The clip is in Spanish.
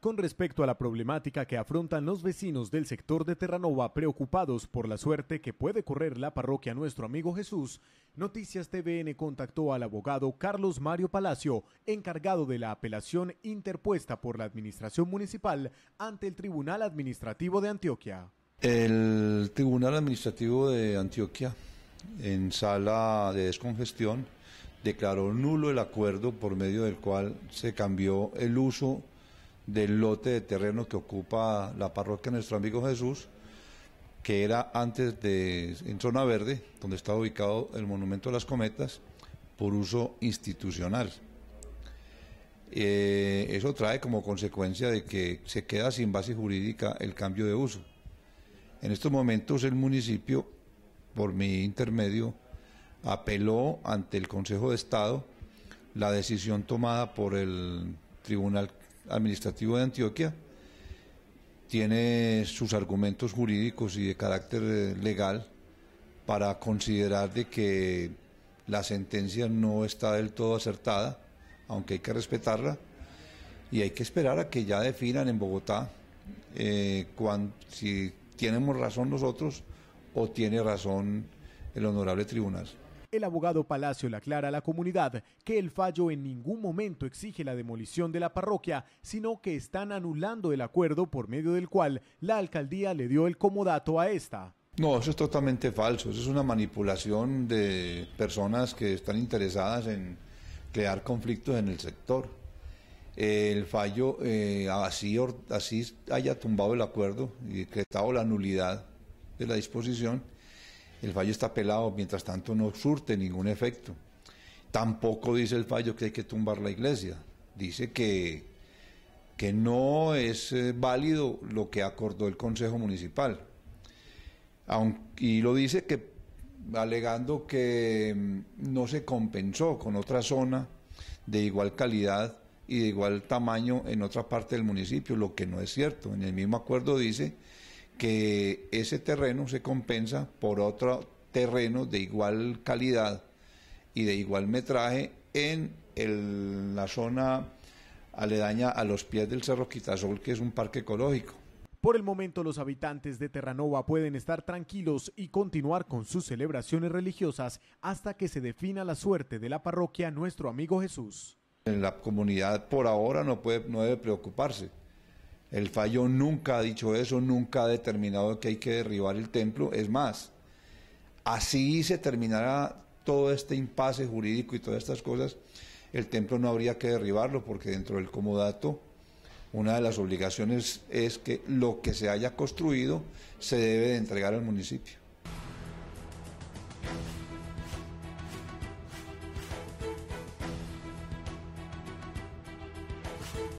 con respecto a la problemática que afrontan los vecinos del sector de Terranova preocupados por la suerte que puede correr la parroquia Nuestro Amigo Jesús, Noticias TVN contactó al abogado Carlos Mario Palacio, encargado de la apelación interpuesta por la Administración Municipal ante el Tribunal Administrativo de Antioquia. El Tribunal Administrativo de Antioquia, en sala de descongestión, declaró nulo el acuerdo por medio del cual se cambió el uso del lote de terreno que ocupa la parroquia Nuestro Amigo Jesús, que era antes de, en zona verde, donde estaba ubicado el Monumento a las Cometas, por uso institucional. Eh, eso trae como consecuencia de que se queda sin base jurídica el cambio de uso. En estos momentos el municipio, por mi intermedio, apeló ante el Consejo de Estado la decisión tomada por el Tribunal administrativo de Antioquia tiene sus argumentos jurídicos y de carácter eh, legal para considerar de que la sentencia no está del todo acertada, aunque hay que respetarla, y hay que esperar a que ya definan en Bogotá eh, si tenemos razón nosotros o tiene razón el honorable tribunal. El abogado Palacio le aclara a la comunidad que el fallo en ningún momento exige la demolición de la parroquia, sino que están anulando el acuerdo por medio del cual la alcaldía le dio el comodato a esta. No, eso es totalmente falso, eso es una manipulación de personas que están interesadas en crear conflictos en el sector. El fallo, eh, así, así haya tumbado el acuerdo y decretado la nulidad de la disposición, el fallo está pelado, mientras tanto no surte ningún efecto. Tampoco dice el fallo que hay que tumbar la iglesia, dice que, que no es eh, válido lo que acordó el Consejo Municipal. y lo dice que alegando que mm, no se compensó con otra zona de igual calidad y de igual tamaño en otra parte del municipio, lo que no es cierto. En el mismo acuerdo dice que ese terreno se compensa por otro terreno de igual calidad y de igual metraje en la zona aledaña a los pies del Cerro Quitasol, que es un parque ecológico. Por el momento los habitantes de Terranova pueden estar tranquilos y continuar con sus celebraciones religiosas hasta que se defina la suerte de la parroquia Nuestro Amigo Jesús. En la comunidad por ahora no, puede, no debe preocuparse. El fallo nunca ha dicho eso, nunca ha determinado que hay que derribar el templo. Es más, así se terminará todo este impasse jurídico y todas estas cosas. El templo no habría que derribarlo porque dentro del comodato una de las obligaciones es que lo que se haya construido se debe de entregar al municipio.